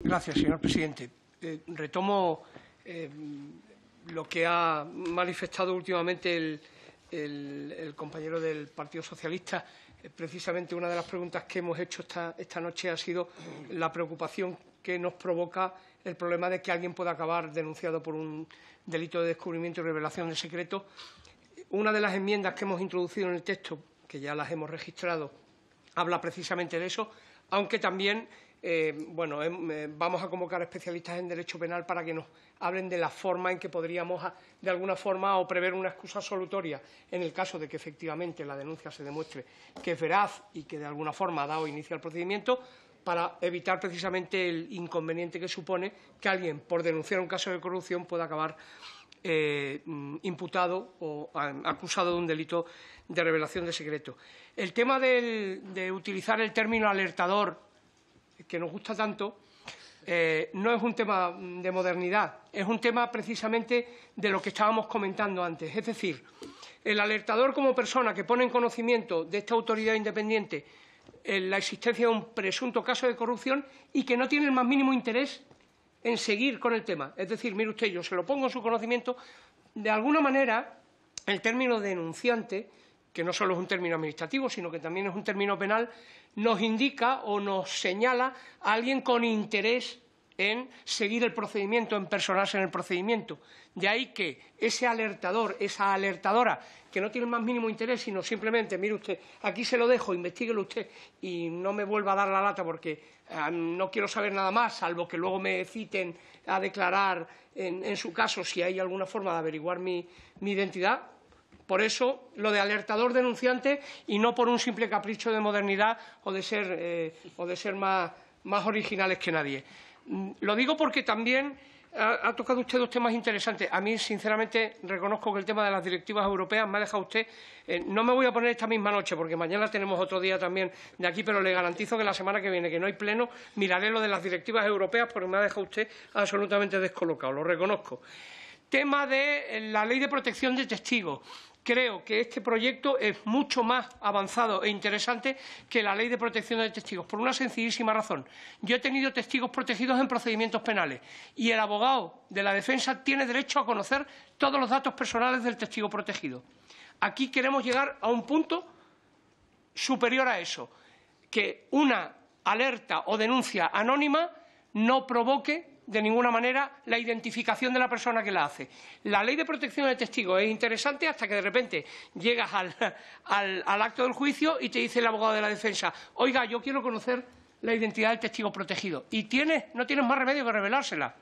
Gracias, señor presidente. Eh, retomo eh, lo que ha manifestado últimamente el, compañero del Partido Socialista. Eh, precisamente una de las preguntas que hemos hecho esta, esta noche ha sido la preocupación que nos provoca el problema de que alguien pueda acabar denunciado por un delito de descubrimiento y revelación de secreto. Una de las enmiendas que hemos introducido en el texto, que ya las hemos registrado habla precisamente de eso, aunque también eh, bueno, em, eh, vamos a convocar especialistas en derecho penal para que nos hablen de la forma en que podríamos, ah, de alguna forma, o prever una excusa absolutoria en el caso de que efectivamente la denuncia se demuestre que es veraz y que de alguna forma ha dado inicio al procedimiento, para evitar precisamente el inconveniente que supone que alguien, por denunciar un caso de corrupción, pueda acabar eh, mm, imputado o acusado de un delito de revelación de secreto. El tema de utilizar el término alertador, que nos gusta tanto, eh, no es un tema de modernidad, es un tema precisamente de lo que estábamos comentando antes. Es decir, el alertador como persona que pone en conocimiento de esta autoridad independiente eh, la existencia de un presunto caso de corrupción y que no tiene el más mínimo interés en seguir con el tema. Es decir, mire usted, yo se lo pongo en su conocimiento, de alguna manera el término denunciante, que no solo es un término administrativo, sino que también es un término penal, nos indica o nos señala a alguien con interés en seguir el procedimiento, en personarse en el procedimiento. De ahí que ese alertador, esa alertadora, que no tiene el más mínimo interés, sino simplemente, mire usted, aquí se lo dejo, investiguelo usted y no me vuelva a dar la lata porque no quiero saber nada más, salvo que luego me citen a declarar en, su caso si hay alguna forma de averiguar mi, identidad, por eso, lo de alertador denunciante y no por un simple capricho de modernidad o de ser, eh, o de ser más originales que nadie. Lo digo porque también ha, tocado usted dos temas interesantes. A mí, sinceramente, reconozco que el tema de las directivas europeas me ha dejado usted. Eh, no me voy a poner esta misma noche, porque mañana tenemos otro día también de aquí, pero le garantizo que la semana que viene, que no hay pleno, miraré lo de las directivas europeas, porque me ha dejado usted absolutamente descolocado. Lo reconozco. Tema de eh, la ley de protección de testigos creo que este proyecto es mucho más avanzado e interesante que la Ley de Protección de Testigos, por una sencillísima razón. Yo he tenido testigos protegidos en procedimientos penales y el abogado de la defensa tiene derecho a conocer todos los datos personales del testigo protegido. Aquí queremos llegar a un punto superior a eso, que una alerta o denuncia anónima no provoque de ninguna manera la identificación de la persona que la hace. La ley de protección del testigo es interesante hasta que de repente llegas al, al acto del juicio y te dice el abogado de la defensa, oiga, yo quiero conocer la identidad del testigo protegido. Y tienes, no tienes más remedio que revelársela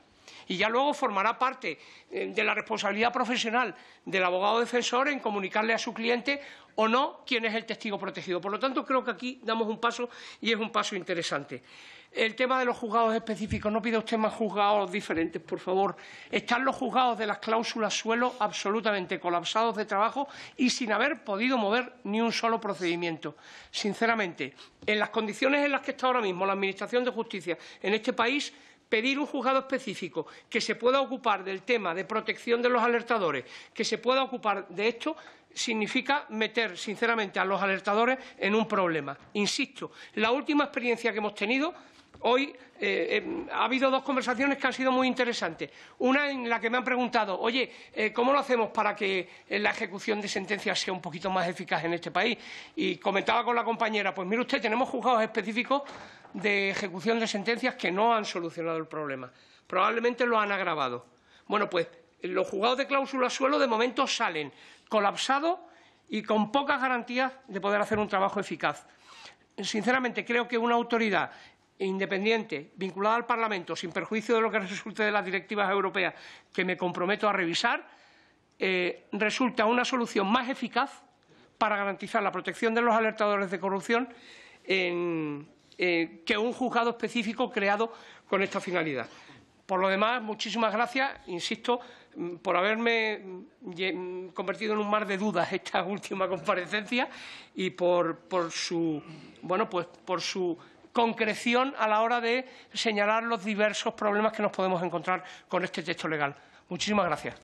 y ya luego formará parte eh, de la responsabilidad profesional del abogado defensor en comunicarle a su cliente o no quién es el testigo protegido. Por lo tanto, creo que aquí damos un paso y es un paso interesante. El tema de los juzgados específicos, no pide usted más juzgados diferentes, por favor. Están los juzgados de las cláusulas suelo absolutamente colapsados de trabajo y sin haber podido mover ni un solo procedimiento. Sinceramente, en las condiciones en las que está ahora mismo la Administración de Justicia en este país, pedir un juzgado específico que se pueda ocupar del tema de protección de los alertadores, que se pueda ocupar de esto, significa meter, sinceramente, a los alertadores en un problema. Insisto, la última experiencia que hemos tenido Hoy eh, eh, ha habido dos conversaciones que han sido muy interesantes. Una en la que me han preguntado, oye, eh, ¿cómo lo hacemos para que la ejecución de sentencias sea un poquito más eficaz en este país? Y comentaba con la compañera, pues mire usted, tenemos juzgados específicos de ejecución de sentencias que no han solucionado el problema. Probablemente lo han agravado. Bueno, pues los juzgados de cláusula suelo de momento salen colapsados y con pocas garantías de poder hacer un trabajo eficaz sinceramente creo que una autoridad e independiente, vinculada al Parlamento, sin perjuicio de lo que resulte de las directivas europeas que me comprometo a revisar, eh, resulta una solución más eficaz para garantizar la protección de los alertadores de corrupción eh, que un juzgado específico creado con esta finalidad. Por lo demás, muchísimas gracias, insisto, mm, por haberme mm, mm, convertido en un mar de dudas esta última comparecencia y por, por su bueno pues por su concreción a la hora de señalar los diversos problemas que nos podemos encontrar con este texto legal. Muchísimas gracias.